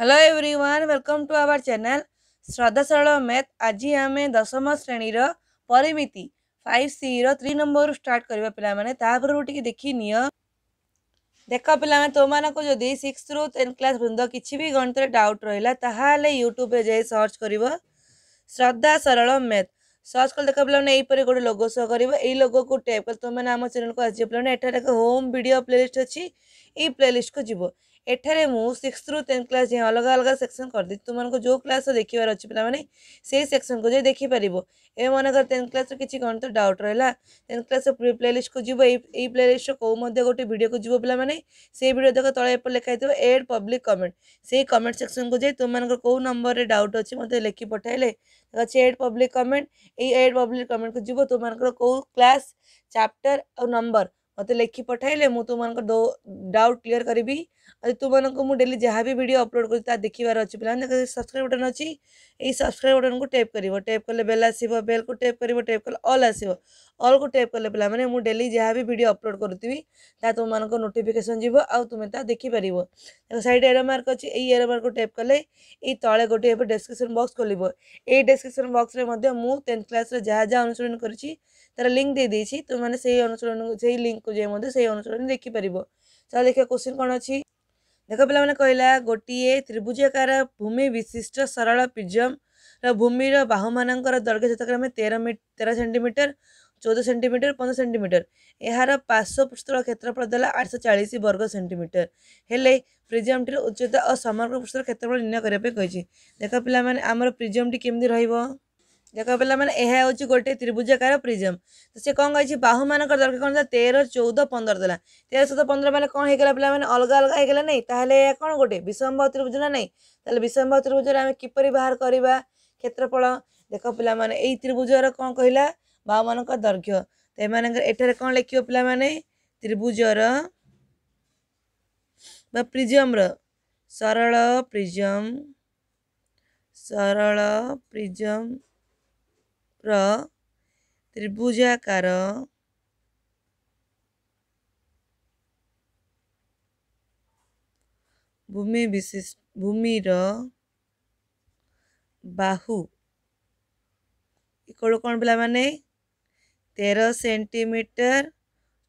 hello everyone welcome to our channel Shraddha Saral math आज आम दशम श्रेणी परिमिति फाइव सी री नंबर रू स्टार्ट करवा पे मैंने टी देखनी देख पे तो मानक जदि सिक्स रु टेन क्लास पर्यटन किसी भी गणित डाउट रहा यूट्यूब जाए सर्च कर श्रद्धा सरल मैथ सर्च कल देख पे यहीपर गोटे लोगो सो कर लोगो को टैप कर तुम आम चैनल को आज पे एक होम भिड प्लेलीस्ट अच्छी ये प्लेलीस्ट को जीव एठार मुझ्स रु टेन्थ क्लास जी अलग अलग सेक्शन कर दी तुमको जो क्लास देखार अच्छे पे से सेक्शन को देखिपर ए मन कर टेन्थ क्लास किसी गणित डाउट रहा टेन्थ क्लास प्रि प्ले लिस्ट को जी प्ले लिस्ट कौन गोटे भिड को जीव पे से भिड देख तेपर लिखाई थोड़ा एड पब्लिक कमेंट से कमेंट सेक्शन को जाए तुमको कौन नंबर में डाउट अच्छे मतलब लिखि पठाइले अच्छे एड पब्लिक कमेंट ये यड पब्लिक कमेंट को जीव तुमको कौ क्लास चैप्टर और नंबर मतलब लिखि पठाइले मुझे तुमको डाउट क्लीयर करी आज तुमको मुझे डेली जहाँ भी भिड अपलोड कर देखार अच्छे पे सब्सक्राइब बटन अच्छी सब्सक्राइब बटन को टेप कर टेप कले बेल आस बेल को टेप कर टेप कले अल आस अल को टेप कले पे मुझे डेली जहाँ भी भिड अपलोड करुवि तुमको नोटिफिकेसन जीव आ तुम्हें देखिपर सैड एर मार्क अच्छे ये एर मार्क को टेप कले ते गोटे डेस्क्रिप्सन बक्स खोल ये डेस्क्रिप्सन बक्स में टेन्थ क्लास जहाँ जहाँ अनुसरण कर तर लिंक दे देसी तुम से अनुसरण से लिंक को जे से अनुसरण देखिपर चल देखिए क्वेश्चन कौन अच्छी ଦେଖ ପିଲାମାନେ କହିଲା ଗୋଟିଏ ତ୍ରିଭୁଜାକାର ଭୂମି ବିଶିଷ୍ଟ ସରଳ ପ୍ରିଜମ୍ର ଭୂମିର ବାହୁମାନଙ୍କର ଦୈର୍ଘ୍ୟ ଯଥାକ୍ରମେ ତେର ତେର ସେଣ୍ଟିମିଟର ଚଉଦ ସେଣ୍ଟିମିଟର ପନ୍ଦର ସେଣ୍ଟିମିଟର ଏହାର ପାର୍ଶ୍ୱପୃଷ୍ଠର କ୍ଷେତ୍ରଫଳ ଦେଲା ଆଠଶହ ଚାଳିଶ ବର୍ଗ ସେଣ୍ଟିମିଟର ହେଲେ ପ୍ରିଜମ୍ଟିର ଉଚ୍ଚତା ଓ ସମଗ୍ର ପୃଷ୍ଠର କ୍ଷେତ୍ରଫଳ ନିର୍ଣ୍ଣୟ କରିବା ପାଇଁ କହିଛି ଦେଖ ପିଲାମାନେ ଆମର ପ୍ରିଜମ୍ଟି କେମିତି ରହିବ ଦେଖ ପିଲାମାନେ ଏହା ହେଉଛି ଗୋଟିଏ ତ୍ରିଭୁଜାକାର ପ୍ରିଜମ୍ ତ ସେ କ'ଣ କହିଛି ବାହୁମାନଙ୍କର ଦରକାର କ'ଣ ଥିଲା ତେର ଚଉଦ ପନ୍ଦର ଦେଲା ତେର ଚଉଦ ପନ୍ଦର ମାନେ କ'ଣ ହେଇଗଲା ପିଲାମାନେ ଅଲଗା ଅଲଗା ହେଇଗଲା ନାହିଁ ତାହେଲେ ଏହା କ'ଣ ଗୋଟେ ବିଷମବାହୁ ତ୍ରିଭୁଜ ନା ନାହିଁ ତାହେଲେ ବିଷମବାହୁ ତ୍ରିଭୁଜରେ ଆମେ କିପରି ବାହାର କରିବା କ୍ଷେତ୍ରଫଳ ଦେଖ ପିଲାମାନେ ଏଇ ତ୍ରିଭୁଜର କ'ଣ କହିଲା ବାହୁମାନଙ୍କ ଦୈର୍ଘ୍ୟ ତ ଏମାନଙ୍କର ଏଠାରେ କ'ଣ ଲେଖିବ ପିଲାମାନେ ତ୍ରିଭୁଜର ବା ପ୍ରିଜମ୍ର ସରଳ ପ୍ରିଜମ୍ ସରଳ ପ୍ରିଜମ୍ ର ତ୍ରିଭୁଜାକାର ଭୂମି ବିଶିଷ୍ଟ ଭୂମିର ବାହୁ ଏକଳୁ କ'ଣ ପିଲାମାନେ ତେର ସେଣ୍ଟିମିଟର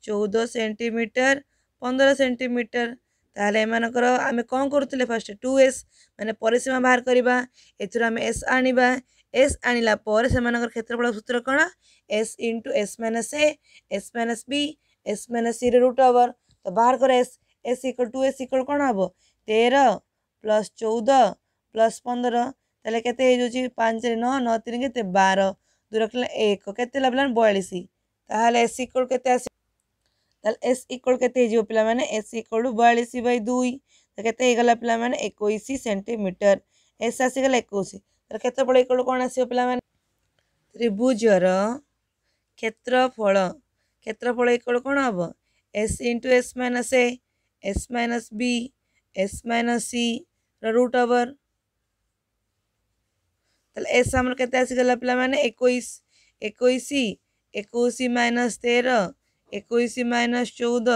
ଚଉଦ ସେଣ୍ଟିମିଟର ପନ୍ଦର ସେଣ୍ଟିମିଟର ତାହେଲେ ଏମାନଙ୍କର ଆମେ କ'ଣ କରୁଥିଲେ ଫାଷ୍ଟ ଟୁ ଏସ୍ ମାନେ ପରିସୀମା ବାହାର କରିବା ଏଥିରୁ ଆମେ ଏସ୍ ଆଣିବା एस आनलापर से क्षेत्रफल सूत्र कौन S into S minus A S minus B S minus C root over तो बाहर कर S S equal to S equal कौन हम तेर प्लस चौदह प्लस पंदर तेल के पाँच नौ नौ तीन के बार दूर रख ला एक कैसे लगे बयालीस एस इक्वल के एस इक्वल के पाने एस इक्वल टू बयालीस बै दुई तो कैसे पे एक सेंटीमिटर एस आसीगला एक କ୍ଷେତ୍ରଫଳ କ'ଣ ଆସିବ ପିଲାମାନେ ତ୍ରିଭୁଜର କ୍ଷେତ୍ରଫଳ କ୍ଷେତ୍ରଫଳ ଇକ୍ୱାଲ୍ କ'ଣ ହେବ S into S minus A S minus B S minus ସିର ରୁଟ୍ ଓଭର୍ ତାହେଲେ ଏସ୍ ଆମର କେତେ ଆସିଗଲା ପିଲାମାନେ ଏକୋଇଶ ଏକୋଇଶ ଏକୋଇଶ ମାଇନସ୍ ତେର ଏକୋଇଶ ମାଇନସ୍ ଚଉଦ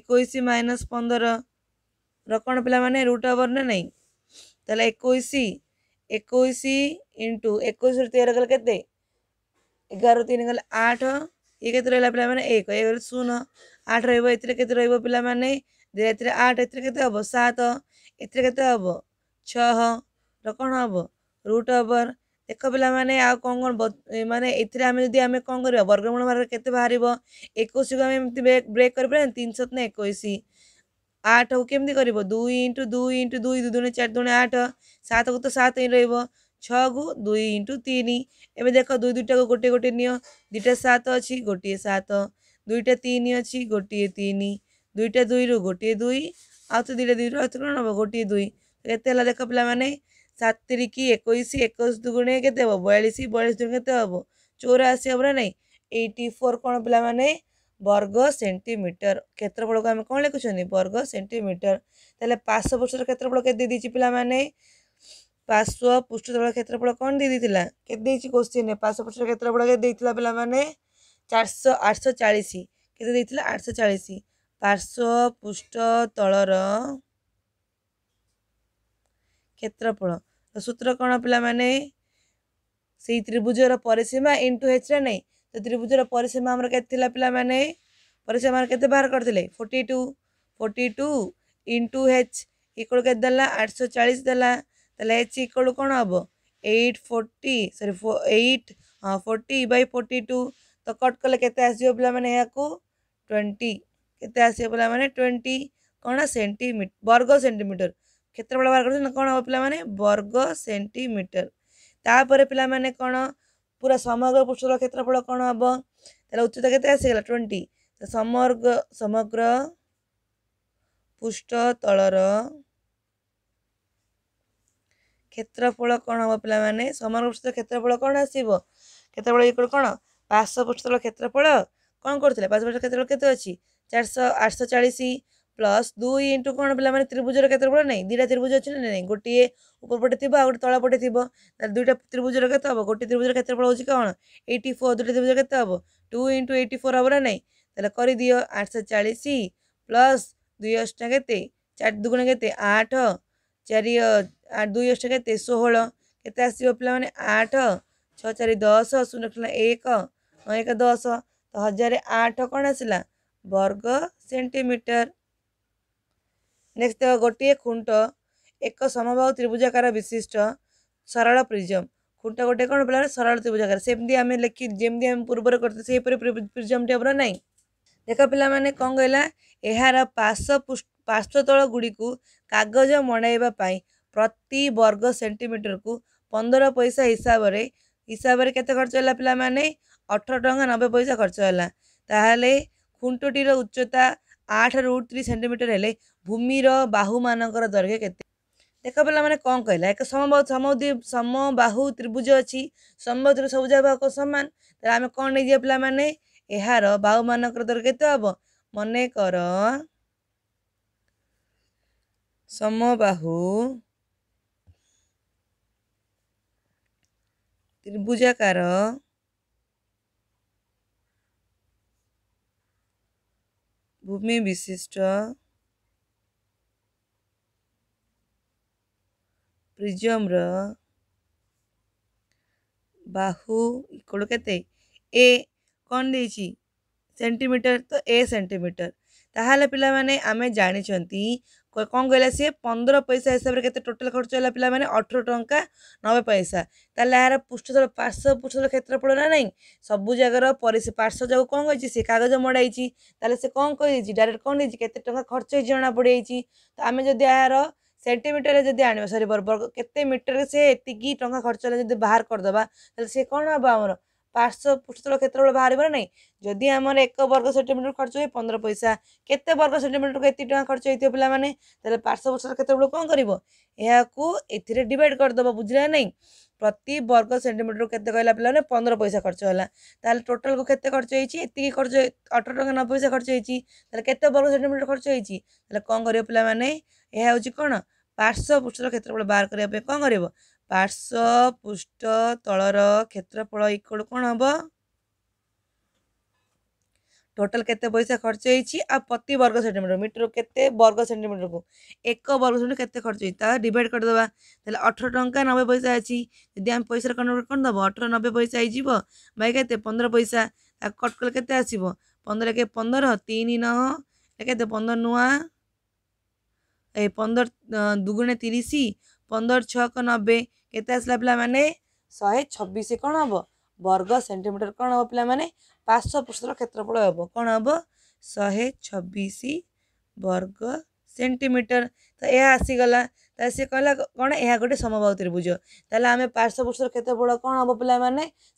ଏକୋଇଶ ମାଇନସ୍ ପନ୍ଦରର କ'ଣ ପିଲାମାନେ ରୁଟ୍ ଓଭର୍ ନା ନାହିଁ ତାହେଲେ ଏକୋଇଶ एक इंटू एक तेरह गल के एगार तीन गल आठ ये के पा मैंने एक एक शून आठ रही के पा मैंने आठ एत हम सात एत हम छह कौन हम रुट ओवर देख पा मैंने कौन कौन मानने आम आम कौन कर वर्गमूल मार्ग के बाहर एक ब्रेक कर एक আঠକୁ କେମିତି କରିବ ଦୁଇ ଇଣ୍ଟୁ ଦୁଇ ଇଣ୍ଟୁ ଦୁଇ ଦୁଇ ଦୁଣେ ଚାରି ଦୁଣେ ଆଠ ସାତକୁ ତ ସାତ ହିଁ ରହିବ ଛଅକୁ ଦୁଇ ଇଣ୍ଟୁ ତିନି ଏବେ ଦେଖ ଦୁଇ ଦୁଇଟାକୁ ଗୋଟିଏ ଗୋଟିଏ ନିଅ ଦୁଇଟା ସାତ ଅଛି ଗୋଟିଏ ସାତ ଦୁଇଟା ତିନି ଅଛି ଗୋଟିଏ ତିନି ଦୁଇଟା ଦୁଇରୁ ଗୋଟିଏ ଦୁଇ ଆଉ ତ ଦୁଇଟା ଦୁଇରୁ ଆଉ କ'ଣ ହେବ ଗୋଟିଏ ଦୁଇ କେତେ ହେଲା ଦେଖ ପିଲାମାନେ ସାତ ତିରିକି ଏକୋଇଶ ଏକୋଇଶ ଦୁଗୁଣେ କେତେ ହେବ ବୟାଳିଶ ବୟାଳିଶ ଦୁଗୁଣେ କେତେ ହେବ ଚଉରାଅଶୀ ହେବ ନା ନାହିଁ ଏଇଟି ଫୋର୍ କ'ଣ ପିଲାମାନେ বর্গ সেন্টিমিটর ক্ষেত্রফলকে আমি কম লিখুছেন বর্গ সেন্টিমিটর তাহলে পার্শ্বপৃষ্ঠর ক্ষেত্রফল কেতে দিয়েছি পিলামানে পার্শ্ব পৃষ্ঠতল ক্ষেত্রফল কম দিয়ে দিয়েছিল কেতে দিয়েছি কোশ্চিনে পার্শ্বপৃষ্ঠর ক্ষেত্রফল কেতে দিয়েছিল পিলামানে চারশো আটশো চাশ কেতে দিয়েছিল আটশো চাশ পার্শ্ব পৃষ্ঠতলর ক্ষেত্রফল সূত্র কোণ পিলামানে সেই ত্রিভুজর পরিসীমা ইন্টু হেচরা নেই ତ ତ୍ରିଭୁଜର ପରିସୀମା ଆମର କେତେ ଥିଲା ପିଲାମାନେ ପରିସୀମା କେତେ ବାହାର କରିଥିଲେ forty two forty two into H equal କେତେ ଦେଲା ଆଠଶହ ଚାଳିଶ ଦେଲା ତାହେଲେ ଏଚ୍ ଇକ୍ୱାଲ୍ କ'ଣ ହେବ ଏଇଟ୍ ଫୋର୍ଟି ସରି ଏଇଟ୍ ହଁ ଫୋର୍ଟି ବାଇ ଫୋର୍ଟି ଟୁ ତ କଟ୍ କଲେ କେତେ ଆସିବ ପିଲାମାନେ ଏହାକୁ ଟ୍ୱେଣ୍ଟି କେତେ ଆସିବ ପିଲାମାନେ ଟ୍ୱେଣ୍ଟି କ'ଣ ସେଣ୍ଟିମିଟର ବର୍ଗ ସେଣ୍ଟିମିଟର କ୍ଷେତ୍ରଫଳ ବାହାର କରୁଛନ୍ତି କ'ଣ ହେବ ପିଲାମାନେ ବର୍ଗ ସେଣ୍ଟିମିଟର ତାପରେ ପିଲାମାନେ କ'ଣ ପୁରା ସମଗ୍ର ପୃଷ୍ଠର କ୍ଷେତ୍ରଫଳ କ'ଣ ହେବ ତାହେଲେ ଉଚ୍ଚତା କେତେ ଆସିଗଲା ଟ୍ୱେଣ୍ଟି ସମଗ୍ର ସମଗ୍ର ପୃଷ୍ଠ ତଳର କ୍ଷେତ୍ରଫଳ କ'ଣ ହେବ ପିଲାମାନେ ସମଗ୍ର ପୃଷ୍ଠ କ୍ଷେତ୍ରଫଳ କ'ଣ ଆସିବ କ୍ଷେତ୍ରଫଳ ଇକୁଡ଼ କ'ଣ ପାର୍ଶ୍ୱ ପୃଷ୍ଠର କ୍ଷେତ୍ରଫଳ କ'ଣ କରୁଥିଲେ ପାର୍ଶ୍ୱ ପୃଷ୍ଠ କ୍ଷେତ୍ରଫଳ କେତେ ଅଛି ଚାରିଶହ ଆଠଶହ ଚାଳିଶ ପ୍ଲସ୍ ଦୁଇ ଇଣ୍ଟୁ କ'ଣ ପିଲାମାନେ ତ୍ରିଭୁଜର କେତେ ପଟ ନାହିଁ ଦୁଇଟା ତ୍ରିଭୁଜ ଅଛି ନା ନାହିଁ ଗୋଟିଏ ଉପରପଟେ ଥିବ ଆଉ ଗୋଟେ ତଳପଟେ ଥିବ ତାହେଲେ ଦୁଇଟା ତ୍ରିଭୁଜର କେତେ ହେବ ଗୋଟିଏ ତ୍ରିଭୁଜର କେତେ ପଟ ହେଉଛି କ'ଣ ଏଇଟି ଫୋର୍ ଦୁଇଟା ତ୍ରିଭୁଜ କେତେ ହେବ ଟୁ ଇଣ୍ଟୁ ଏଇଟି ଫୋର୍ ହେବ ନା ନାହିଁ ତାହେଲେ କରିଦିଅ ଆଠଶହ ଚାଳିଶ ପ୍ଲସ୍ ଦୁଇ ଅଷ୍ଟା କେତେ ଚାରି ଦୁଗୁଣ କେତେ ଆଠ ଚାରି ଦୁଇ ଅଷ୍ଟା କେତେ ଷୋହଳ କେତେ ଆସିବ ପିଲାମାନେ ଆଠ ଛଅ ଚାରି ଦଶ ଶୂନ ଥିଲା ଏକ ନଅ ଏକ ଦଶ ତ ହଜାରେ ଆଠ କ'ଣ ଆସିଲା ବର୍ଗ ସେଣ୍ଟିମିଟର ନେକ୍ସଟ ଗୋଟିଏ ଖୁଣ୍ଟ ଏକ ସମବାହୁ ତ୍ରିଭୁଜାକାର ବିଶିଷ୍ଟ ସରଳ ପ୍ରିଜମ୍ ଖୁଣ୍ଟ ଗୋଟିଏ କ'ଣ ପିଲାମାନେ ସରଳ ତ୍ରିଭୁଜାକାର ସେମିତି ଆମେ ଲେଖି ଯେମିତି ଆମେ ପୂର୍ବରୁ କରିଥିଲୁ ସେହିପରି ପ୍ରିଜମ୍ଟି ଆମର ନାହିଁ ଦେଖ ପିଲାମାନେ କ'ଣ କହିଲା ଏହାର ପାର୍ଶ୍ୱ ପାର୍ଶ୍ୱତଳ ଗୁଡ଼ିକୁ କାଗଜ ମଣାଇବା ପାଇଁ ପ୍ରତି ବର୍ଗ ସେଣ୍ଟିମିଟରକୁ ପନ୍ଦର ପଇସା ହିସାବରେ ହିସାବରେ କେତେ ଖର୍ଚ୍ଚ ହେଲା ପିଲାମାନେ ଅଠର ଟଙ୍କା ନବେ ପଇସା ଖର୍ଚ୍ଚ ହେଲା ତାହେଲେ ଖୁଣ୍ଟଟିର ଉଚ୍ଚତା ଆଠ ରୁ ଥ୍ରୀ ସେଣ୍ଟିମିଟର ହେଲେ ଭୂମିର ବାହୁମାନଙ୍କର ଦୈର୍ଘ୍ୟ କେତେ ଦେଖ ପିଲାମାନେ କ'ଣ କହିଲା ଏକ ସମ ସମ ବାହୁ ତ୍ରିଭୁଜ ଅଛି ସମ୍ବଦ୍ର ସବୁଜ ବାହୁକ ସମାନ ତାହେଲେ ଆମେ କ'ଣ ନେଇଯିବା ପିଲାମାନେ ଏହାର ବାହୁମାନଙ୍କର ଦୈର୍ଘ୍ୟ କେତେ ହବ ମନେକର ସମବାହୁ ତ୍ରିଭୁଜାକାର भूमि विशिष्ट ପ୍ରିଜମ୍ର ବାହୁ ଇକୋଡ଼ କେତେ ଏ କ'ଣ ଦେଇଛି ସେଣ୍ଟିମିଟର ତ ଏ ସେଣ୍ଟିମିଟର ତାହେଲେ ପିଲାମାନେ ଆମେ ଜାଣିଛନ୍ତି କ'ଣ କହିଲା ସିଏ ପନ୍ଦର ପଇସା ହିସାବରେ କେତେ ଟୋଟାଲ୍ ଖର୍ଚ୍ଚ ହେଲା ପିଲାମାନେ ଅଠର ଟଙ୍କା ନବେ ପଇସା ତାହେଲେ ଏହାର ପୃଷ୍ଠତଳ ପାର୍ଶ୍ୱ ପୃଷ୍ଠତଳ କ୍ଷେତ୍ରଫଳ ନା ନାହିଁ ସବୁ ଜାଗାର ପରିସ ପାର୍ଶ୍ୱ ଯାକୁ କ'ଣ କହିଛି ସେ କାଗଜ ମଡ଼ାଇଛି ତାହେଲେ ସେ କ'ଣ କହିଦେଇଛି ଡାଇରେକ୍ଟ କ'ଣ ଦେଇଛି କେତେ ଟଙ୍କା ଖର୍ଚ୍ଚ ହେଇଛି ଜଣା ପଡ଼ିଯାଇଛି ତ ଆମେ ଯଦି ଏହାର ସେଣ୍ଟିମିଟରରେ ଯଦି ଆଣିବା ସରି ବର୍ଗ କେତେ ମିଟରରେ ସେ ଏତିକି ଟଙ୍କା ଖର୍ଚ୍ଚ ହେଲା ଯଦି ବାହାର କରିଦେବା ତାହେଲେ ସେ କ'ଣ ହେବ ଆମର ପାର୍ଶ୍ୱ ପୃଷ୍ଠତଳ କ୍ଷେତ୍ରଫଳ ବାହାରିବ ନା ନାହିଁ ଯଦି ଆମର ଏକ ବର୍ଗ ସେଣ୍ଟିମିଟର ଖର୍ଚ୍ଚ ହୁଏ ପନ୍ଦର ପଇସା କେତେ ବର୍ଗ ସେଣ୍ଟିମିଟରକୁ ଏତିକି ଟଙ୍କା ଖର୍ଚ୍ଚ ହେଇଥିବ ପିଲାମାନେ ତାହେଲେ ପାର୍ଶ୍ୱ ପୃଷ୍ଠ କ୍ଷେତ୍ରଫଳ କ'ଣ କରିବ ଏହାକୁ ଏଥିରେ ଡିଭାଇଡ଼ କରିଦେବ ବୁଝିଲା ନାହିଁ ପ୍ରତି ବର୍ଗ ସେଣ୍ଟିମିଟରକୁ କେତେ କହିଲା ପିଲାମାନେ ପନ୍ଦର ପଇସା ଖର୍ଚ୍ଚ ହେଲା ତାହେଲେ ଟୋଟାଲକୁ କେତେ ଖର୍ଚ୍ଚ ହେଇଛି ଏତିକି ଖର୍ଚ୍ଚ ଅଠର ଟଙ୍କା ନବେ ପଇସା ଖର୍ଚ୍ଚ ହେଇଛି ତାହେଲେ କେତେ ବର୍ଗ ସେଣ୍ଟିମିଟର ଖର୍ଚ୍ଚ ହେଇଛି ତାହେଲେ କ'ଣ କରିବ ପିଲାମାନେ ଏହା ହେଉଛି କ'ଣ ପାର୍ଶ୍ୱ ପୃଷ୍ଠ କ୍ଷେତ୍ରଫଳ ବାହାର କରିବା ପାଇଁ କ'ଣ କରିବ ପାର୍ଶ୍ୱ ପୃଷ୍ଠ ତଳର କ୍ଷେତ୍ରଫଳ ଇକ୍ୱଲ୍ କ'ଣ ହେବ ଟୋଟାଲ କେତେ ପଇସା ଖର୍ଚ୍ଚ ହେଇଛି ଆଉ ପ୍ରତି ବର୍ଗ ସେଣ୍ଟିମିଟର ମିଟର କେତେ ବର୍ଗ ସେଣ୍ଟିମିଟରକୁ ଏକ ବର୍ଗ ସେଣ୍ଟିମିଟର କେତେ ଖର୍ଚ୍ଚ ହେଇଛି ତା ଡିଭାଇଡ଼ କରିଦେବା ତାହେଲେ ଅଠର ଟଙ୍କା ନବେ ପଇସା ଅଛି ଯଦି ଆମେ ପଇସାର କନଭର୍ଟ କରିଦେବ ଅଠର ନବେ ପଇସା ହେଇଯିବ ବାଇ କେତେ ପନ୍ଦର ପଇସା ତାକୁ କଟ୍ କଲେ କେତେ ଆସିବ ପନ୍ଦର କେ ପନ୍ଦର ତିନି ନହ କେତେ ପନ୍ଦର ନୂଆ ଏ ପନ୍ଦର ଦୁଗୁଣେ ତିରିଶ ପନ୍ଦର ଛଅକ ନବେ केत आसला पि छबिस कम हे बर्ग सेन्टिमिटर कि पर्श्वपृष्ठ क्षेत्रफल हे कब शे छब्बिस वर्ग सेन्टिमिटर त यहाँ आसिगला त यहाँ गए त्रिभुज तर्श्वपुल क्षेत्रफल कम हौ पिया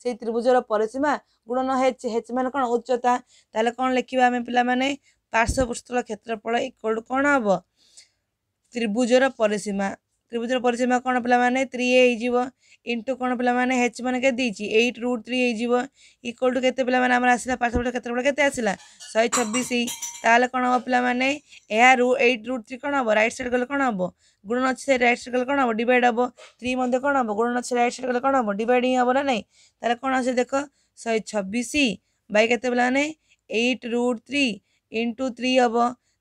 से त्रिभुजर परिसीमा गुण नहे हेच मच्चता ता पार्शपृष्ठ क्षेत्रफल इक्वल कन हे परिसीमा ত্রিভুজর পরিসীমা কোণ পিলামানে থ্রি এ হয়েযিব ইন্টু কোণ পিলামানে হেচ মানে কে দিয়েছি এইট রুট থ্রি হয়েযিব ইকুয়াল টু কেতে পিলামানে আমার আসলা পাঠপড়া কেতে বেলা কেতে আসলা শহে ছবিশ তাহলে কোণ হব পিলামানে এয়া রু এইট রুট থ্রি কোণ হব রাইট সাইড গেলে কোণ হব গুণন অছি সাইড রাইট সাইড গেলে কোণ হব ডিভাইড হব থ্রি মধ্যে কোণ হব গুণন অছি রাইট সাইড গেলে কোণ হব ডিভাইড হি হব না নাই তাহলে কোণ আসে দেখ শহে ছবিশ বাই কেতে পিলামানে eight root three into three হব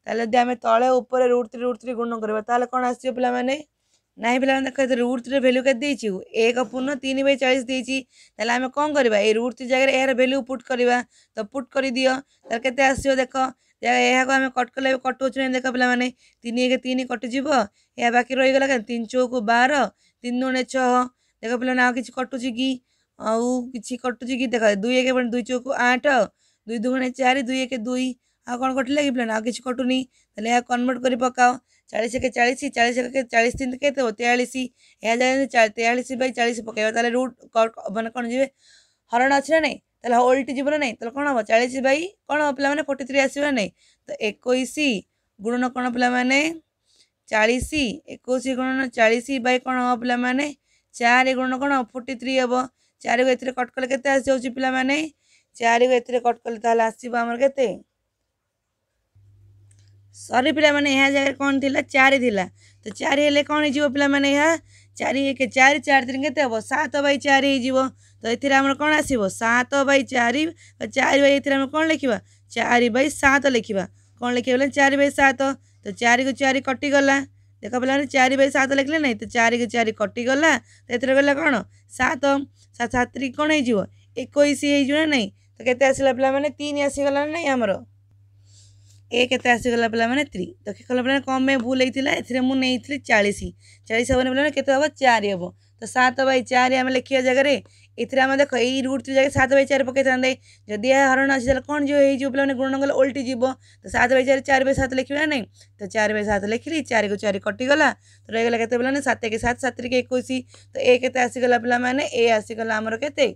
তাহলে যদি আমি তলে উপরে রুট থ্রি রুট থ্রি গুণ করা তাহলে কোণ আসছে পিলামানে ନାହିଁ ପିଲାମାନେ ଦେଖ ରୁଟ୍ ଥ୍ରୀର ଭ୍ୟାଲ୍ୟୁ କେତେ ଦେଇଛୁ ଏକ ପୂର୍ଣ୍ଣ ତିନି ବାଇ ଚାଳିଶ ଦେଇଛି ତାହେଲେ ଆମେ କ'ଣ କରିବା ଏଇ ରୁଟ୍ ଥ୍ରୀ ଜାଗାରେ ଏହାର ଭ୍ୟାଲ୍ୟୁ ପୁଟ୍ କରିବା ତ ପୁଟ୍ କରିଦିଅ ତାହେଲେ କେତେ ଆସିବ ଦେଖ ଏହାକୁ ଆମେ କଟ୍ କଲେ କଟୁଛୁ ନାହିଁ ଦେଖ ପିଲାମାନେ ତିନି ଏକ ତିନି କଟିଯିବ ଏହା ବାକି ରହିଗଲା କାରଣ ତିନି ଚଉକୁ ବାର ତିନି ଦୁଣେ ଛଅ ଦେଖ ପିଲାମାନେ ଆଉ କିଛି କଟୁଛି କି ଆଉ କିଛି କଟୁଛି କି ଦେଖ ଦୁଇ ଏକ ଦୁଇ ଚଉକୁ ଆଠ ଦୁଇ ଦୁଗୁଣେ ଚାରି ଦୁଇ ଏକ ଦୁଇ ଆଉ କ'ଣ କଟିଲା କି ପିଲାମାନେ ଆଉ କିଛି କଟୁନି ତାହେଲେ ଏହା କନଭର୍ଟ କରି ପକାଅ ચાલીસ એકે ચાલીસી ચાલીસ એકે ચાલીસથી કેટલો તેયાળીસી હજાર તેયાળીસી બાય ચાલીસ પકાଇବା ତାହେଲେ ରୁଟ୍ ମାନେ କ'ଣ ଯିବେ ହରଣ ଅଛି ନା ନାହିଁ ତାହେଲେ ଓଲ୍ଟି ଯିବ ନା ନାହିଁ ତାହେଲେ କ'ଣ ହେବ ଚାଳିଶ ବାଇ କ'ଣ ହେବ ପିଲାମାନେ ଫୋର୍ଟି ଥ୍ରୀ ଆସିବ ନା ନାହିଁ ତ ଏକୋଇଶ ଗୁଣନ କ'ଣ ପିଲାମାନେ ଚାଳିଶ ଏକୋଇଶ ଗୁଣନ ଚାଳିଶ ବାଇ କ'ଣ ହେବ ପିଲାମାନେ ଚାରି ଗୁଣନ କ'ଣ ଫୋର୍ଟି ଥ୍ରୀ ହେବ ଚାରିକୁ ଏଥିରେ କଟ୍ କଲେ କେତେ ଆସିଯାଉଛି ପିଲାମାନେ ଚାରିକୁ ଏଥିରେ କଟ୍ କଲେ ତାହେଲେ ଆସିବ ଆମର କେତେ सरी पे यहाँ जगह कौन थी चार थिला तो चार कौन हो पा मैंने चारि एक चार चार तीन के सात बै चार तो ये कौन आसो सात बै चार चार बार कौन लिखा चार बै सत लिखा कौन लिखे बोले चार बै सात तो चार को चार कटिगला देख पे चार बै सत लिखले ना तो चार को चार कटिगला तो ये बोले कौन सात सात कौन हो एक ना तो कैसे आसला पे तीन आसीगला ना आमर ए के आसीगला पे मैंने थ्री तो कि कल पे कम भूल होता है मुझे चालीस चालीस हम पे के चार हे तो सत बै चार आम लिखा जगह एथेर आम देख यही रुट थ्री जगह सात बै चार पकई था जदि हरण अच्छी कौन जो है पे गुण नगल ओल्टी जीव तो सत बै चार चार बै सात लिखा ना तो चार बै सत लिख ली चार चार कटिगला तो रहीगला के सात एक सात सात एक तो एक आसीगला पे मैंने ए आसीगला आमर के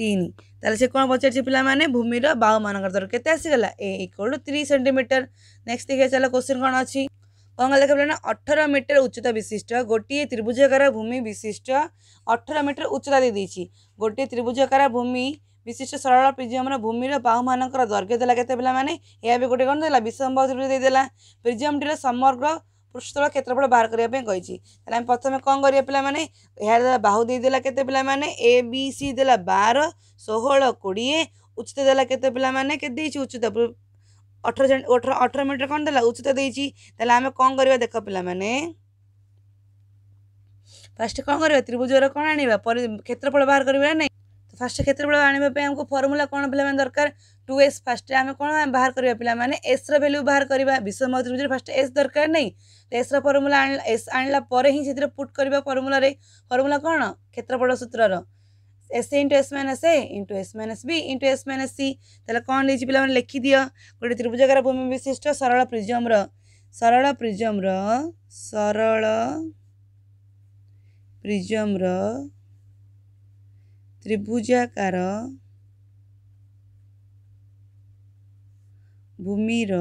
ତିନି ତାହେଲେ ସେ କ'ଣ ପଚାରିଛି ପିଲାମାନେ ଭୂମିର ବାୟୁ ମାନଙ୍କର ଦର କେତେ ଆସିଗଲା A equal to three centimetre next ଦେଖିବା ଚାଲ କୋଶ୍ଚିନ୍ କ'ଣ ଅଛି କ'ଣ ଲେଖା ପିଲାମାନେ ଅଠର ମିଟର ଉଚ୍ଚତା ବିଶିଷ୍ଟ ଗୋଟିଏ ତ୍ରିଭୁଜାକାର ଭୂମି ବିଶିଷ୍ଟ ଅଠର ମିଟର ଉଚ୍ଚତା ଦେଇଦେଇଛି ଗୋଟିଏ ତ୍ରିଭୁଜାକାର ଭୂମି ବିଶିଷ୍ଟ ସରଳ ପ୍ରିଜିୟମର ଭୂମିର ବାହୁମାନଙ୍କର ଦୈର୍ଘ୍ୟ ଦେଲା କେତେ ପିଲାମାନେ ଏହା ବି ଗୋଟେ କ'ଣ ଦେଲା ବିଷମ୍ବ ତ୍ରିଭୁଜ ଦେଇଦେଲା ପ୍ରିଜିୟମଟିର ସମଗ୍ର ପୃଷ୍ଠର କ୍ଷେତ୍ରଫଳ ବାହାର କରିବା ପାଇଁ କହିଛି ତାହେଲେ ଆମେ ପ୍ରଥମେ କ'ଣ କରିବା ପିଲାମାନେ ଏହା ଦେଲା ବାହୁ ଦେଇଦେଲା କେତେ ପିଲାମାନେ ଏ ବି ସି ଦେଲା ବାର ଷୋହଳ କୋଡ଼ିଏ ଉଚ୍ଚତା ଦେଲା କେତେ ପିଲାମାନେ କେତେ ଦେଇଛି ଉଚ୍ଚତା ଅଠର ଅଠର ଅଠର ମିଟର କ'ଣ ଦେଲା ଉଚ୍ଚତା ଦେଇଛି ତାହେଲେ ଆମେ କ'ଣ କରିବା ଦେଖ ପିଲାମାନେ ଫାଷ୍ଟ କ'ଣ କରିବା ତ୍ରିଭୁଜର କ'ଣ ଆଣିବା ପରେ କ୍ଷେତ୍ରଫଳ ବାହାର କରିବା ନା ନାହିଁ फास्ट क्षेत्रफल आने आमको फर्मूला कौन पे दरकार टू एस फास्ट आम कौन बाहर करवा पे एस रैल्यू बाहर करवा विषय त्रिभुज फास्ट एस दरकार नहीं एस एस्र फर्मूला एस आणला ही से पुट करवा फर्मूल फर्मूला कौन क्षेत्रफल सूत्रर S into S minus A into S minus B into S minus C तेल कौन ले पे लिखिदि गोटे त्रिभुजकार भूमि विशिष्ट सरल प्रिजम्र सरल प्रिजम्र सरल प्रिजम्र ତ୍ରିଭୁଜାକାର ଭୂମିର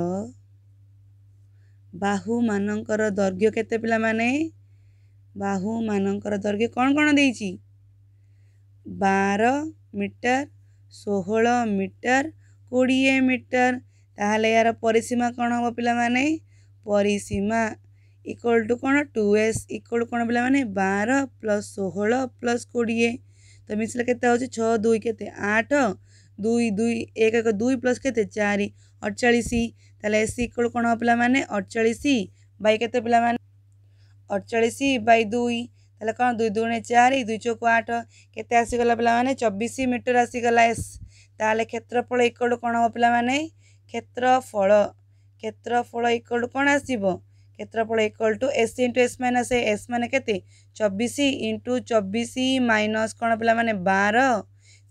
ବାହୁମାନଙ୍କର ଦୈର୍ଘ୍ୟ କେତେ ପିଲାମାନେ ବାହୁମାନଙ୍କର ଦୈର୍ଘ୍ୟ କ'ଣ କ'ଣ ଦେଇଛି ବାର ମିଟର ଷୋହଳ ମିଟର କୋଡ଼ିଏ ମିଟର ତାହେଲେ ଏହାର ପରିସୀମା କ'ଣ ହେବ ପିଲାମାନେ ପରିସୀମା ଇକ୍ୱାଲ୍ ଟୁ କ'ଣ ଟୁ ଏସ୍ ଇକ୍ୱାଲ୍ କ'ଣ ପିଲାମାନେ ବାର ପ୍ଲସ୍ ଷୋହଳ ପ୍ଲସ୍ କୋଡ଼ିଏ तो ମିଶିଲେ କେତେ ହେଉଛି ଛଅ ଦୁଇ କେତେ ଆଠ ଦୁଇ ଦୁଇ ଏକ ଏକ ଦୁଇ ପ୍ଲସ୍ କେତେ ଚାରି ଅଠଚାଳିଶ ତାହେଲେ ଏସି ଇକ୍ୱାଲ୍ କ'ଣ ହେବ ପିଲାମାନେ ଅଠଚାଳିଶ ବାଇ କେତେ ପିଲାମାନେ ଅଠଚାଳିଶ ବାଇ ଦୁଇ ତାହେଲେ କ'ଣ ଦୁଇ ଦୁଣେ ଚାରି ଦୁଇ ଚଉକୁ ଆଠ କେତେ ଆସିଗଲା ପିଲାମାନେ ଚବିଶ ମିଟର ଆସିଗଲା ଏସ୍ ତାହେଲେ କ୍ଷେତ୍ରଫଳ ଇକ୍ୱାଲ୍ କ'ଣ ହେବ ପିଲାମାନେ କ୍ଷେତ୍ରଫଳ କ୍ଷେତ୍ରଫଳ ଇକ୍ୱାଲ୍ କ'ଣ ଆସିବ क्षेत्रफल equal to S into S minus A S मान के चबीस इंटु चबीस माइनस कौन पे मैंने बार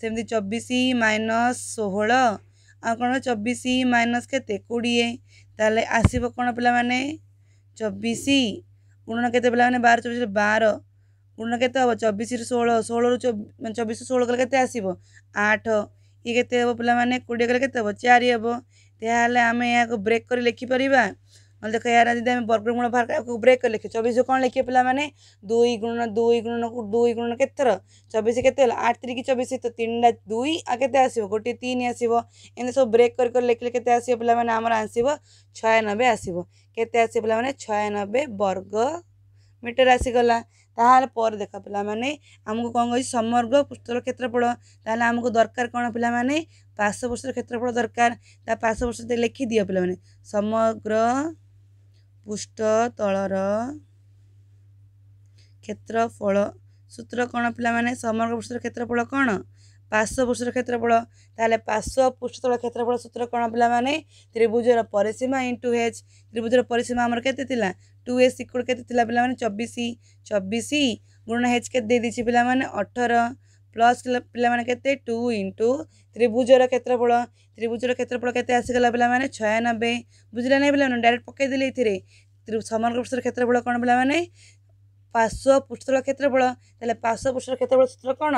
सेम चबीस माइनस षोह आ कौन चबीस माइनस केोड़े तेल आसब कौन पे मैंने चबीस गुण के पे बार चबीस बार गुणन के हम चबीस षोह षोह चबीस षोह कले के आसब आठ ये के पे कोड़े कले के चार हे तो आम यहाँ ब्रेक कर लिखिपरिया मतलब देख यार जब आम वर्गमूल बाहर कर ब्रेक कर लिखे चौबीस कौन लिखे पाने दुई गुण दुई गुण को दुई गुण के चबीस के आठ तरीके चबीस तो तीन टा दुई आगे तो आस गोटे तीन आसो एमती सब ब्रेक कर लिखले के पाने आमर आस छयानबे आसव के पाने छयानबे वर्ग मीटर आसीगला ताल पर देख पाने आमको कौन कह समर्ग पुस्तक क्षेत्रफल ताल आमको दरकार कौन पाने पार्श्वपुस्तक क्षेत्रफल दरकार पार्श्वपुस्तक तो लिखिदि पाने समग्र ପୃଷ୍ଠ ତଳର କ୍ଷେତ୍ରଫଳ ସୂତ୍ର କ'ଣ ପିଲାମାନେ ସମଗ୍ର ପୃଷ୍ଠର କ୍ଷେତ୍ରଫଳ କ'ଣ ପାର୍ଶ୍ୱ ପୃଷ୍ଠର କ୍ଷେତ୍ରଫଳ ତାହେଲେ ପାର୍ଶ୍ୱ ପୃଷ୍ଠତଳ କ୍ଷେତ୍ରଫଳ ସୂତ୍ର କ'ଣ ପିଲାମାନେ ତ୍ରିଭୁଜର ପରିସୀମା ଟୁ ହେଚ୍ ତ୍ରିଭୁଜର ପରିସୀମା ଆମର କେତେ ଥିଲା ଟୁ ଏଚ୍ ସିକ୍ୟୁଡ଼ କେତେ ଥିଲା ପିଲାମାନେ ଚବିଶ ଚବିଶ ଗୁଣ ହେଚ୍ କେତେ ଦେଇ ଦେଇଛି ପିଲାମାନେ ଅଠର প্লস পিলামানে কেতে টু ইন্টু ত্রিভুজর ক্ষেত্রফল ত্রিভুজর ক্ষেত্রফল কেতে আসিগলা পিলামানে ছয়ানবে বুঝলে না পিলামানে ডাইরেক্ট পকাইদেলে এতে সমগ্রপৃষ্ঠর ক্ষেত্রফল কোণ পিলামানে পার্শ্ব পৃষ্ঠর ক্ষেত্রফল তাহলে পার্শ্ব পৃষ্ঠর ক্ষেত্রফল সূত্র কোণ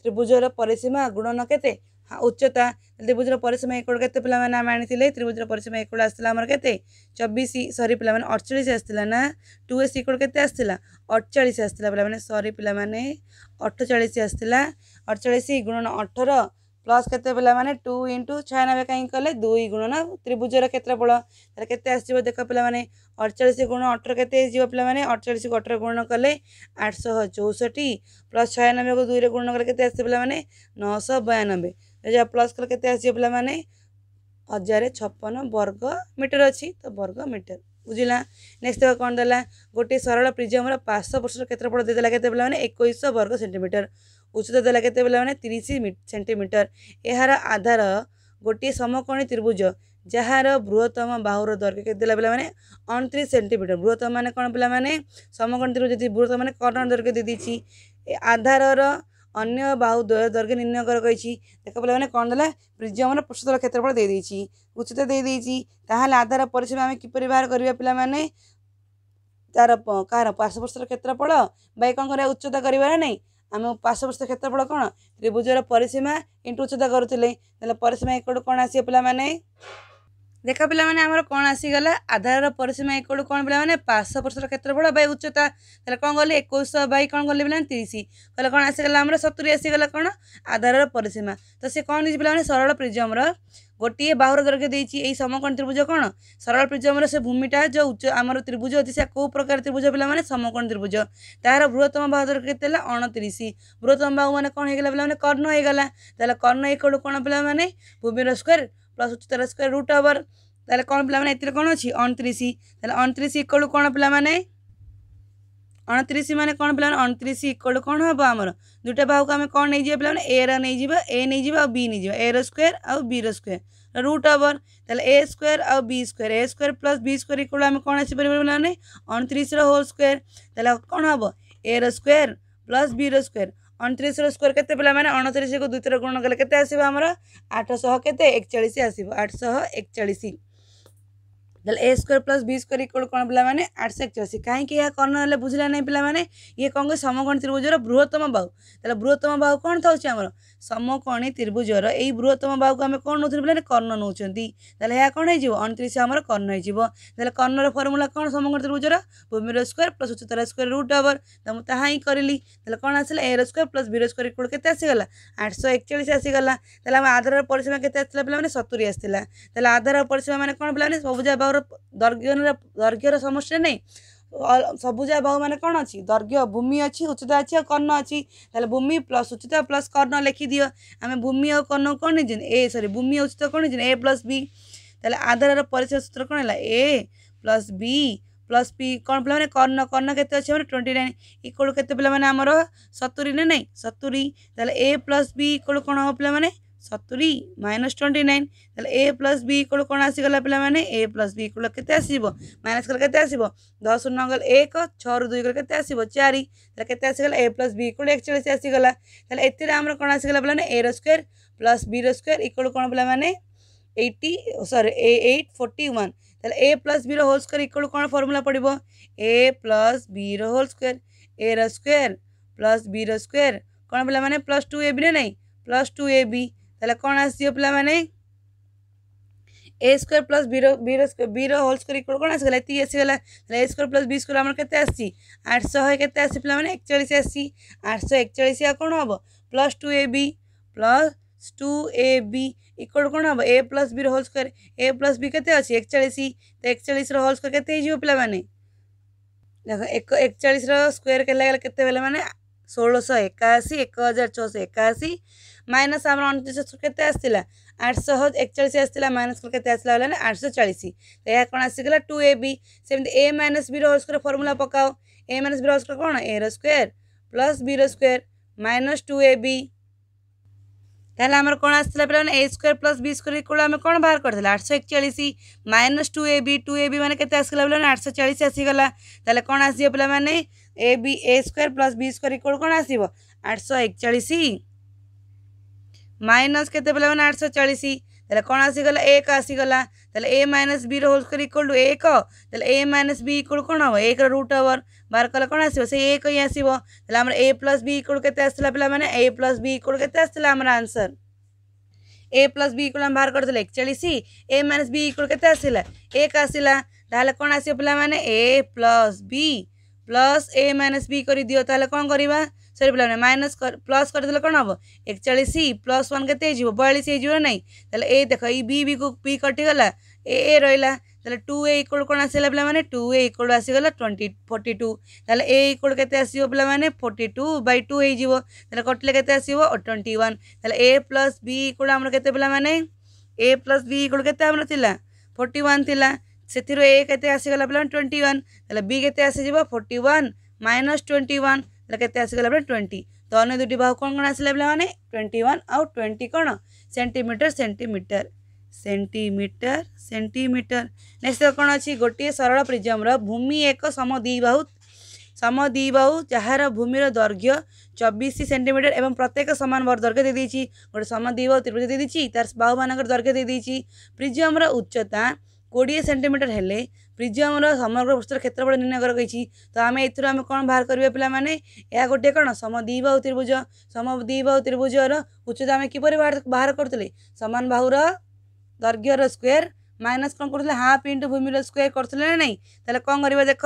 ত্রিভুজর পরিসীমা গুণন কেতে हाँ, उच्चता त्रिभुज परिसमय एक के पाने आते त्रिभुज परिसमय एक आसमर के चबीश सरी पे अड़चाश आसला ना टू एस एक के अड़चाश आसला पे सरी पे अठचाश आसला अड़चाश गुणन अठर प्लस के पाने टू इंटु छयानबे कहीं कले दुई ना त्रिभुज क्षेत्रफल तर के देख पे अड़चाश गुण अठर के पाने अड़चाश को अठर गुण कले आठश चौष्टि प्लस छयानबे को दुई रुण कले के पे पाने नौश बयानबे जब प्लस कल के आस पाने हजार छपन वर्ग मीटर अच्छी तो वर्ग मीटर बुझला नेक्स्ट देखा कौन देला गोटे सरल प्रिजम्र पांच वर्षर क्षेत्रफल देदेला के पाने एक वर्ग सेमिटर उच्चता देला के पाने तीस सेमिटर यार आधार गोटे समकोणी त्रिभुज जार ବୃହତ୍ତମ ବାହୁର ଦୈର୍ଘ୍ୟ କେତେ ଦେଲା ପିଲାମାନେ ଅଣତିରିଶ ସେଣ୍ଟିମିଟର ବୃହତ୍ତମ ମାନେ କ'ଣ समकोणी त्रिभुज बृहतम मैंने ବୃହତ୍ତମ ମାନେ दे ଦୈର୍ଘ୍ୟ ଦେଇଦେଇଛି ଅନ୍ୟ ବାହୁ ଦ୍ୱୟ ଦ୍ୱାରକେ ନିର୍ଣ୍ଣୟ କରାଯାଇଛି ଦେଖ ପିଲାମାନେ କ'ଣ ଦେଲା ପ୍ରିଜମର ପୃଷ୍ଠତଳ କ୍ଷେତ୍ରଫଳ ଦେଇଦେଇଛି ଉଚ୍ଚତା ଦେଇଦେଇଛି ତାହେଲେ ଆଧାର ପରିସର ଆମେ କିପରି ବ୍ୟବହାର କରିବା ପିଲାମାନେ ତାର କାହାର ପାର୍ଶ୍ୱପୃଷ୍ଠର କ୍ଷେତ୍ରଫଳ ଭାଇ କ'ଣ କରିବା ଉଚ୍ଚତା କରିବା ନା ନାହିଁ ଆମେ ପାର୍ଶ୍ୱପୃଷ୍ଠ କ୍ଷେତ୍ରଫଳ କ'ଣ ତ୍ରିଭୁଜର ପରିସୀମା ଇଣ୍ଟୁ ଉଚ୍ଚତା କରୁଥିଲେ ତାହେଲେ ପରିସୀମା ଏକଡ଼ୁ କ'ଣ ଆସିବ ପିଲାମାନେ ଦେଖ ପିଲାମାନେ ଆମର କ'ଣ ଆସିଗଲା ଆଧାରର ପରିସୀମା ଏକଡ଼ୁ କ'ଣ ପିଲାମାନେ ପାଞ୍ଚଶହ ବର୍ଷର କ୍ଷେତ୍ରଫଳ ବାଇ ଉଚ୍ଚତା ତାହେଲେ କ'ଣ କଲେ ଏକୋଇଶହ ବାଇ କ'ଣ କଲେ ପିଲାମାନେ ତିରିଶ କହିଲେ କ'ଣ ଆସିଗଲା ଆମର ସତୁରି ଆସିଗଲା କ'ଣ ଆଧାରର ପରିସୀମା ତ ସେ କ'ଣ ଦେଇଛି ପିଲାମାନେ ସରଳ ପ୍ରିଜମର ଗୋଟିଏ ବାହୁର ଦୈର୍ଘ୍ୟ ଦେଇଛି ଏଇ ସମକୋଣ ତ୍ରିଭୁଜ କ'ଣ ସରଳ ପ୍ରିଜମର ସେ ଭୂମିଟା ଯେଉଁ ଉଚ୍ଚ ଆମର ତ୍ରିଭୁଜ ଅଛି ସେ କେଉଁ ପ୍ରକାର ତ୍ରିଭୁଜ ପିଲାମାନେ ସମକୋଣ ତ୍ରିଭୁଜ ତାହାର ବୃହତ୍ତମ ବାହୁ ଦୈର୍ଘ୍ୟ କେତେ ହେଲା ଅଣତିରିଶ ବୃହତ୍ତମ ବାହୁ ମାନେ କ'ଣ ହେଇଗଲା ପିଲାମାନେ କର୍ଣ୍ଣ ହେଇଗଲା ତାହେଲେ କର୍ଣ୍ଣ ଏକଡ଼ୁ କ'ଣ ପିଲାମାନେ ଭୂମିର ସ୍କୋୟାର प्लस u² √ তাহলে কোন প্লা মানে এ তরে কোন আছে 29c তাহলে 29 = কোন প্লা মানে 29 মানে কোন প্লাস 29 = কোন হবে আমরা দুটো বাহু কাમે কোন নেজি পাব মানে a raw नेजीबा a नेजीबा b नेजीबा a² और b² √ তাহলে a² और b² a² + b² = हमें कौन ऐसी पर बनाने 29² তাহলে कौन हो a² + b² ଅଣତିରିଶର ସ୍କୋର କେତେ ପିଲାମାନେ ଅଣତିରିଶକୁ ଦ୍ୱିତୀୟ ଗୁଣ କଲେ କେତେ ଆସିବ ଆମର ଆଠଶହ କେତେ ଏକଚାଳିଶ ଆସିବ ଆଠଶହ ଏକଚାଳିଶ ତାହେଲେ A square plus B square equal କ'ଣ ପିଲାମାନେ ଆଠଶହ ଏକଚାଳିଶ କାହିଁକି ଏହା କର୍ଣ୍ଣ ହେଲେ ବୁଝିଲା ନାହିଁ ପିଲାମାନେ ଇଏ କ'ଣ କହିଲେ ସମକୋଣୀ ତ୍ରିଭୁଜର ବୃହତ୍ତମ ବାହୁ ତାହେଲେ ବୃହତ୍ତମ ବାହୁ କ'ଣ ଥାଉଛି ଆମର ସମକୋଣୀ ତ୍ରିଭୁଜର ଏଇ ବୃହତ୍ତମ ବାହୁକୁ ଆମେ କ'ଣ ନେଉଥିଲୁ ପିଲାମାନେ କର୍ଣ୍ଣ ନେଉଛନ୍ତି ତାହେଲେ ଏହା କ'ଣ ହେଇଯିବ ଅଣତିରିଶ ଆମର କର୍ଣ୍ଣ ହେଇଯିବ ତାହେଲେ କର୍ଣ୍ଣର ଫର୍ମୁଲା କ'ଣ ସମକୋଣୀ ତ୍ରିଭୁଜର ଭୂମିର ସ୍କୋୟାର ପ୍ଲସ୍ ଉଚ୍ଚତାର ସ୍କୋୟାର ରୁଟ୍ ଓଭର୍ ତ ମୁଁ ତାହା ହିଁ କରିଲି ତାହେଲେ କ'ଣ ଆସିଲା ଏର ସ୍କୋୟାର ପ୍ଲସ୍ ବିର ସ୍କୋୟାର ଇକ୍ୱାଲ୍ କେତେ ଆସିଗଲା ଆଠଶହ ଏକଚାଳିଶ ଆସିଗଲା ତାହେଲେ ଆମ ଆଧାରର ପରିସୀମା କେତେ ଆସିଥିଲା ପିଲାମାନେ ସତୁରି ଆସିଥିଲା ତାହେଲେ ଆଧାର ପରିସୀମା ମାନେ କ'ଣ ପିଲାମାନେ ବାହୁ ଦୈର୍ଘ୍ୟର ଦୈର୍ଘ୍ୟର ଦୈର୍ଘ୍ୟର ସମସ୍ୟା ନାହିଁ ସବୁଜା ବାହୁ ମାନେ କ'ଣ ଅଛି ଦୈର୍ଘ୍ୟ ଭୂମି ଅଛି ଉଚ୍ଚତା ଅଛି ଆଉ କର୍ଣ୍ଣ ଅଛି ତାହେଲେ ଭୂମି ପ୍ଲସ୍ ଉଚ୍ଚତା ପ୍ଲସ୍ କର୍ଣ୍ଣ ଲେଖିଦିଅ ଆମେ ଭୂମି ଆଉ କର୍ଣ୍ଣ କ'ଣ ନେଇଛନ୍ତି ଏ ସରି ଭୂମି ଆଉ ଉଚ୍ଚତା କ'ଣ ନେଇଛନ୍ତି ଏ ପ୍ଲସ୍ ବି ତାହେଲେ ଆଧାରର ପରିସର ସୂତ୍ର କ'ଣ ହେଲା A plus B plus P କ'ଣ ପିଲାମାନେ କର୍ଣ୍ଣ କର୍ଣ୍ଣ କେତେ ଅଛି ଆମର ଟ୍ୱେଣ୍ଟି ନାଇନ୍ ଇକ୍ୱାଲ୍ କେତେ ପିଲାମାନେ ଆମର ସତୁରି ନା ନାହିଁ ସତୁରି ତାହେଲେ ଏ ପ୍ଲସ୍ ବି ଇକ୍ୱାଲ୍ କ'ଣ ହେବ ପିଲାମାନେ सतुरी minus twenty nine A plus B equal कौन आसगला पे ए प्लस बी इक्वल के माइनस कल के दस नगल एक छु दुई कल के चार के प्लस बी इक्वल एक चाश आसगला एम कौन आसगला पे ए रोयर प्लस बी रोयर इक्वल कौन पे मैंने eighty sorry eight forty one A plus B whole square equal कौन फर्मूला पड़ो A plus B whole square A रोयर प्लस बी रोयर कौन पे मैंने प्लस टू ए नहीं प्लस टू ए बी तेल कौन आस पाने ए स्क्वयर प्लस बीर बीर होल स्क्र इक्वल कौन आसगला ये आसगला A square plus B square आम के आठशह के पाने एकचाई आसी आठश एकचाई आ कौन हम plus two A B plus two A B equal कौन हम ए प्लस बीर whole square A plus B के अच्छे एकचाश तो एकचाश रोल स्क्र के पाने देख एक एकचाश स्क्र के लगे के षोलश एकाशी एक हजार छःश एकाशी মাইনাস আমরা অনত্রিশ কেতে আসছিলা আটশো একচাশ আসছিলা মাইনাস কলে কেতে আসলা হলে আটশো চাশ ଏହା କ'ଣ ଆସିଗଲା ଟୁ ଏ ବି ସେମିତି ଏ ମାଇନସ୍ ବିର ହୋଲ୍ ସ୍କୋୟାର୍ ଫର୍ମୁଲା ପକାଅ ଏ ମାଇନସ୍ ବିର ହୋଲ୍ ସ୍କୋୟାର୍ କ'ଣ ଏର ସ୍କୋୟାର୍ ପ୍ଲସ୍ ବିର square minus two A B ତାହେଲେ ଆମର କ'ଣ ଆସିଥିଲା ପିଲାମାନେ A square plus B square equal ଆମେ କ'ଣ ବାହାର କରିଥିଲେ ଆଠଶହ ଏକଚାଳିଶ minus two A B two A B ମାନେ କେତେ ଆସିଗଲା ପିଲାମାନେ ଆଠଶହ ଚାଳିଶ ଆସିଗଲା ତାହେଲେ କ'ଣ ଆସିବ ପିଲାମାନେ A B A square plus B square equal କ'ଣ ଆସିବ ଆଠଶହ ଏକଚାଳିଶ মাইনস কেতে পিলামানে আটশো চাশ তাহলে কোণ আসিগলা এক আসিগলা তাহলে A minus B whole square equal to এক তাহলে এ মাইনস বি ইকুয়াল কোণ হব একর রুট ওভর বার কলে কোণ আসব সে এক হি আসব তাহলে আমার এ প্লস বি ইকুয়াল কেতে আসছিল পিলামানে এ প্লস বি ইকুয়াল কেতে আসছিল আমার answer A plus B equal आम बाहर करदे एकचाश ए माइनस बी इक्वल के आसला एक आसला ताल कौन आस पे A plus B plus A minus B कर दियो ताल कौन करवा ସରି ପିଲାମାନେ ମାଇନସ୍ ପ୍ଲସ୍ କରିଦେଲେ କ'ଣ ହେବ ଏକଚାଳିଶ ସି ପ୍ଲସ୍ ୱାନ୍ କେତେ ହେଇଯିବ ବୟାଳିଶ ହେଇଯିବ ନା ନାହିଁ ତାହେଲେ ଏ ଦେଖ ଏଇ ବି ବିକୁ ପି କଟିଗଲା ଏ ଏ ରହିଲା তাহলে টু এ ইকোয়াল কোণ আসিলা পিলা মানে টু এ ইকোয়াল আসিগলা টোয়েন্টি ফোর্টি টু তাহলে এ ইকোয়াল কেতে আসব পিলা মানে ফোর্টি টু বাই টু হয়ে যাব তাহলে কটলে কেতে আসব টোয়েন্টি ওয়ান তাহলে এ প্লস বি ইকোয়াল আমার কেতে পিলা মানে এ প্লস বি ইকোয়াল কেতে আমার লা ফোর্টি ওয়ান লা সেথির এ কেতে আসিগলা পিলা মানে টোয়েন্টি ওয়ান তাহলে বি কেতে আসিযোগ forty one minus twenty one कैसे आसगला ट्वेंटी तो अगर दुटी बाहू कौन कौन आसा पे मैंने ट्वेंटी वन आउ ट्वेंटी कौन centimetre centimetre centimetre centimetre next कौन अच्छी गोटे सरल प्रिजम्र भूमि एक सम बाहू सम दीबाऊ जार भूमि दैर्घ्य चबीश सेमिटर एवं प्रत्येक सामान दर्घ्य दे गोटे सम दीबाउ त्रिभुज दे तार बाहू मान दर्घ्य दे प्रिजम्र उच्चता कोड़े सेमिटर है ପ୍ରିଜମର ସମଗ୍ର ପୃଷ୍ଠର କ୍ଷେତ୍ରଫଳ ନିର୍ଣ୍ଣୟ କରାଯାଇଛି ତ ଆମେ ଏଥିରୁ ଆମେ କ'ଣ ବାହାର କରିବା ପିଲାମାନେ ଏହା ଗୋଟିଏ କ'ଣ ସମ ଦ୍ୱିବାହୁ ତ୍ରିଭୁଜ ସମ ଦ୍ୱିବାହୁ ତ୍ରିଭୁଜର ଉଚ୍ଚତା ଆମେ କିପରି ବାହାର କରୁଥିଲେ ସମାନ ବାହୁର ଦୈର୍ଘ୍ୟର ସ୍କୋୟାର ମାଇନସ୍ କ'ଣ କରୁଥିଲେ ହାଫ୍ ଇଣ୍ଟୁ ଭୂମିର ସ୍କୋୟାର କରୁଥିଲେ ନା ନାହିଁ ତାହେଲେ କ'ଣ କରିବା ଦେଖ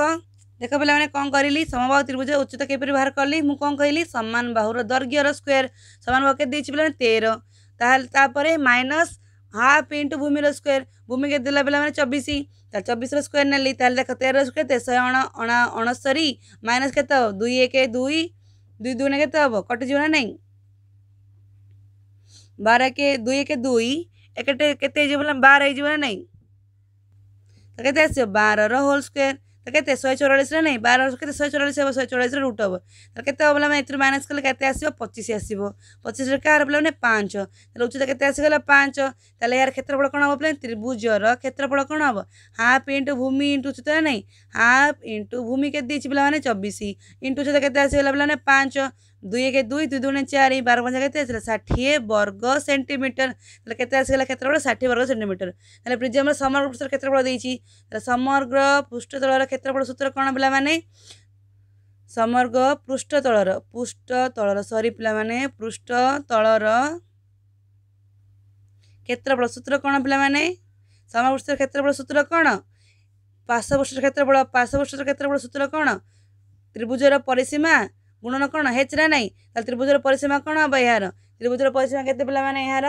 ଦେଖ ପିଲାମାନେ କ'ଣ କରିଲି ସମବାହୁ ତ୍ରିଭୁଜ ଉଚ୍ଚତା କିପରି ବାହାର କଲି ମୁଁ କ'ଣ କହିଲି ସମାନ ବାହୁର ଦୈର୍ଘ୍ୟର ସ୍କୋୟାର ସମାନ ବାହୁ କେତେ ଦେଇଛି ପିଲାମାନେ ତେର ତାହେଲେ ତାପରେ ମାଇନସ୍ हाफ इंटू भूमि स्क्वयर भूमि के दिला पे मैंने चबीस तार चबीस नेली देख तेर स्क्वेर तेरह अण माइनस के तो दुई एक दुई दुई दुई के तो कटिज ना ना बार एक दुई एक दुई एक बार हो ना तो कैसे आस बार होल स्क्वेर तो कहते सोए चौरालीस नहीं बार कहते शहे चौरालीस हे शहे चौरालीस रुट हे तो कहते बोला मैं एथर माइनस कले कहते आस पचिश आस पचिश कार बोला मैंने पाँच तेल उच्चता के आसगला पाँच तेल यार क्षेत्रफल कौन हम पे त्रिभुजर क्षेत्रफल कौन हम हाफ इंटू भूमि इंटू उच्चता नहीं हाफ इंटू भूमि के बोला मैंने चबीश इंटू उच्चता के आसगला बोला मैंने पाँच দুই একে দুই দুই দুগুণে চার এই বার পঞ্চা কেতে আসলে ষাঠিয়ে বর্গ সেন্টিমিটর তাহলে কেতে আসলে ক্ষেত্রফল ষাঠিয়ে বর্গ সেন্টিমিটর তাহলে প্রিজমর সমগ্র পৃষ্ঠর ক্ষেত্রফল দিয়েছি তাহলে সমগ্র পৃষ্ঠতলর ক্ষেত্রফল সূত্র কোণ পিলামানে সমগ্র পৃষ্ঠতলর পৃষ্ঠতলর সরি পিলামানে পৃষ্ঠতলর ক্ষেত্রফল সূত্র কোণ পিলামানে সমগ্র পৃষ্ঠর ক্ষেত্রফল সূত্র কোণ পার্শ্বপৃষ্ঠর ক্ষেত্রফল পার্শ্বপৃষ্ঠর ক্ষেত্রফল সূত্র কোণ ত্রিভুজর পরিসীমা ଗୁଣନ କ'ଣ ହେଚ୍ ନା ନାହିଁ ତାହେଲେ ତ୍ରିଭୁଜର ପରିସୀମା କ'ଣ ହେବ ଏହାର ତ୍ରିଭୁଜର ପରିସୀମା କେତେ ପିଲାମାନେ ଏହାର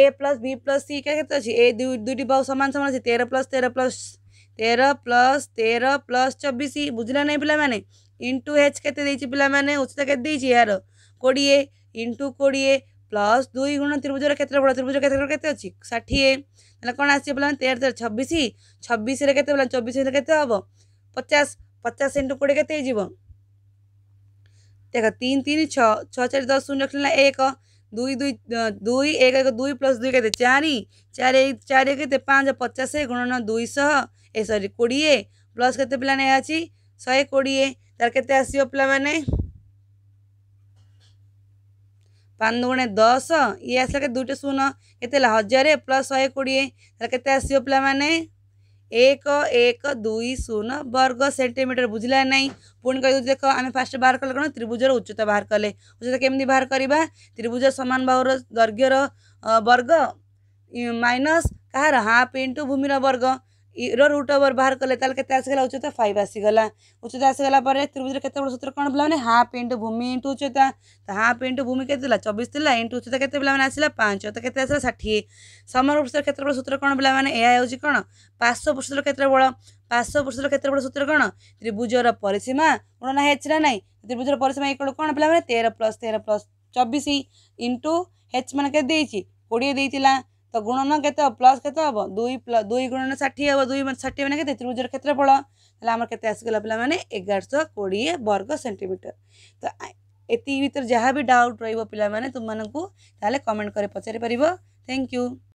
A plus B plus C କେତେ ଅଛି ଏ ଦୁଇ ଦୁଇଟି ବାହୁ ସମାନ ସମାନ ଅଛି ତେର ପ୍ଲସ୍ ତେର ପ୍ଲସ୍ ତେର ପ୍ଲସ୍ ତେର ପ୍ଲସ୍ ଚବିଶ ବୁଝିଲା ନାହିଁ ପିଲାମାନେ ଇଣ୍ଟୁ ହେଚ୍ କେତେ ଦେଇଛି ପିଲାମାନେ ଉଚ୍ଚତା କେତେ ଦେଇଛି ଏହାର କୋଡ଼ିଏ ଇଣ୍ଟୁ କୋଡ଼ିଏ ପ୍ଲସ୍ ଦୁଇ ଗୁଣ ତ୍ରିଭୁଜର କ୍ଷେତ୍ରଫଳ ତ୍ରିଭୁଜ କ୍ଷେତ୍ରଫଳ କେତେ ଅଛି ଷାଠିଏ ତାହେଲେ କ'ଣ ଆସିବ ପିଲାମାନେ ତେର ତେର ଛବିଶ ଛବିଶରେ କେତେ ପିଲା ଚବିଶରେ କେତେ ହେବ ପଚାଶ ପଚାଶ ଇଣ୍ଟୁ କୋଡ଼ିଏ କେତେ ହେଇଯିବ देख तीन तीन छः छः चार दस शून्य रख लेना एक दुई दुई दुई एक एक दुई प्लस दुई के चार चार एक चार एक पाँच पचास गुणन दुईश ए सरी कोड़े प्लस के पाने अच्छी शहे कोड़े तार के आस पाने पाँच गुणे दस ये आसा के दुईटे शून के हजार प्लस शहे कोड़े तार के आस पाने एक एक दुई शून्य वर्ग सेमिटर बुझला ना पुणी कही देख आम फास्ट बाहर कले कौन त्रिभुजर उच्चता बाहर कले उच्चता केमी बाहर करवा त्रिभुज सामान बाहर दर्घ्यर वर्ग माइनस कहार हाफ इंटू भूमि वर्ग ର ରୁଟ୍ ଓଭର୍ ବାହାର କଲେ ତାହେଲେ କେତେ ଆସିଗଲା ଉଚ୍ଚତା ଫାଇଭ୍ ଆସିଗଲା ଉଚ୍ଚତା ଆସିଗଲା ପରେ ତ୍ରିଭୁଜର କେତେବେଳେ ସୂତ୍ର କ'ଣ ପିଲାମାନେ ହାଫ୍ ଇଣ୍ଟୁ ଭୂମି ଇଣ୍ଟୁ ଉଚ୍ଚତା ତ ହାଫ୍ ଇଣ୍ଟୁ ଭୂମି କେତେ ଥିଲା ଚବିଶ ଥିଲା ଇଣ୍ଟୁ ଉଚ୍ଚତା କେତେ ପିଲାମାନେ ଆସିଲା ପାଞ୍ଚ ତ କେତେ ଆସିଲା ଷାଠିଏ ସମର ପୃଷ୍ଠର କେତେବେଳେ ସୂତ୍ର କ'ଣ ପିଲାମାନେ ଏହା ହେଉଛି କ'ଣ ପାର୍ଶ୍ୱ ପୃଷ୍ଠର କ୍ଷେତ୍ର ବଳ ପାର୍ଶ୍ୱ ପୃଷ୍ଠର କେତେବେଳେ ସୂତ୍ର କ'ଣ ତ୍ରିଭୁଜର ପରିସୀମା ଗଣନା ହେଚ୍ ନା ନାହିଁ ତ୍ରିଭୁଜର ପରିସୀମା ଇକଳ କ'ଣ ପିଲାମାନେ ତେର ପ୍ଲସ୍ ତେର ପ୍ଲସ୍ ଚବିଶ ଇଣ୍ଟୁ ହେଚ୍ ମାନେ କେତେ ଦେଇଛି କୋଡ଼ିଏ ଦେଇଥିଲା तो गुणन के प्लस के दुई गुणन षाठी दुई षाठी मैंने त्रिभुज क्षेत्रफल आम के आसगला पे एगार शह कोड़े वर्ग सेमिटर तो ये भर जहाँ भी डाउट रोक पे तुम मैं कमेंट कर पचारिपर थैंक यू